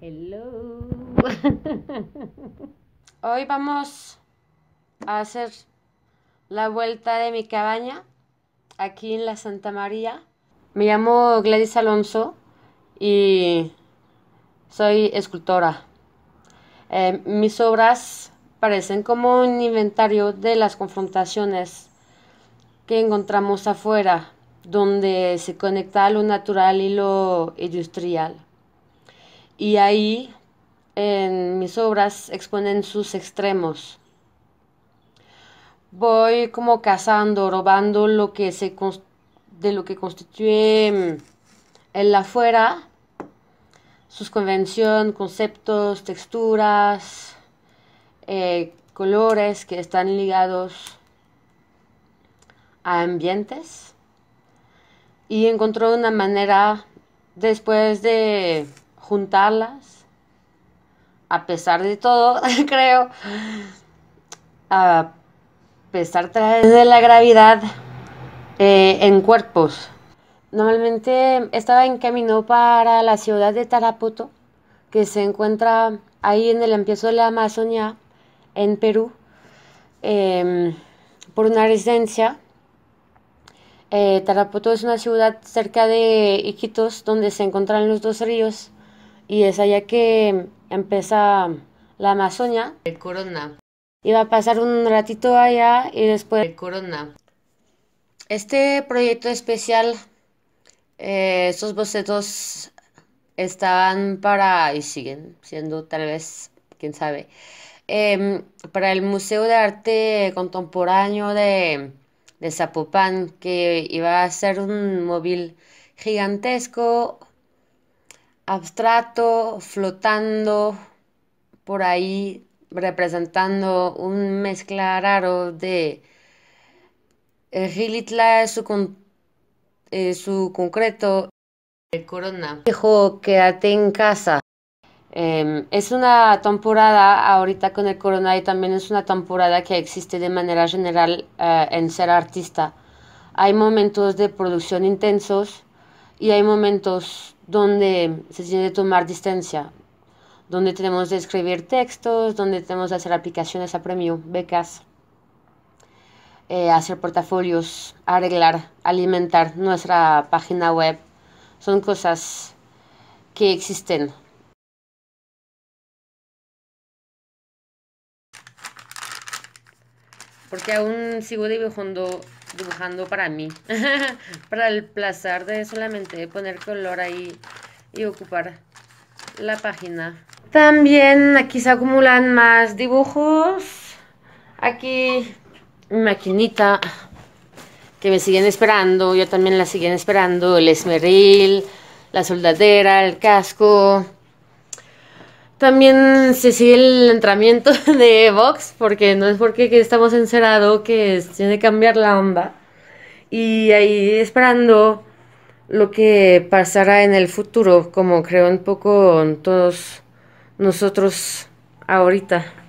Hello. Hoy vamos a hacer la vuelta de mi cabaña aquí en la Santa María. Me llamo Gladys Alonso y soy escultora. Eh, mis obras parecen como un inventario de las confrontaciones que encontramos afuera, donde se conecta lo natural y lo industrial y ahí en mis obras exponen sus extremos. Voy como cazando, robando lo que se de lo que constituye mm, el afuera, sus convenciones, conceptos, texturas, eh, colores que están ligados a ambientes. Y encontró una manera, después de juntarlas, a pesar de todo, creo, a pesar de la gravedad eh, en cuerpos. Normalmente estaba en camino para la ciudad de Tarapoto, que se encuentra ahí en el empiezo de la Amazonía, en Perú, em, por una residencia. Eh, Tarapoto es una ciudad cerca de Iquitos, donde se encuentran los dos ríos y es allá que empieza la Amazonia. El corona. Iba a pasar un ratito allá y después... El corona. Este proyecto especial, eh, estos bocetos estaban para, y siguen siendo tal vez, quién sabe, em, para el Museo de Arte Contemporáneo de, de Zapopan, que iba a ser un móvil gigantesco abstracto, flotando por ahí, representando un mezcla de eh, Gilitla, su, eh, su concreto, el corona. Dijo, quédate en casa. Em, es una temporada ahorita con el corona y también es una temporada que existe de manera general eh, en ser artista. Hay momentos de producción intensos y hay momentos donde se tiene que tomar distancia, donde tenemos que escribir textos, donde tenemos que hacer aplicaciones a premio, becas, eh, hacer portafolios, arreglar, alimentar nuestra página web. Son cosas que existen porque aún sigo dibujando, dibujando para mí, para el placer de solamente poner color ahí y ocupar la página. También aquí se acumulan más dibujos. Aquí mi maquinita que me siguen esperando, yo también la siguen esperando, el esmeril, la soldadera, el casco, también se sigue el entrenamiento de Vox, porque no es porque estamos encerrado que tiene que cambiar la onda. Y ahí esperando lo que pasará en el futuro, como creo un poco todos nosotros ahorita.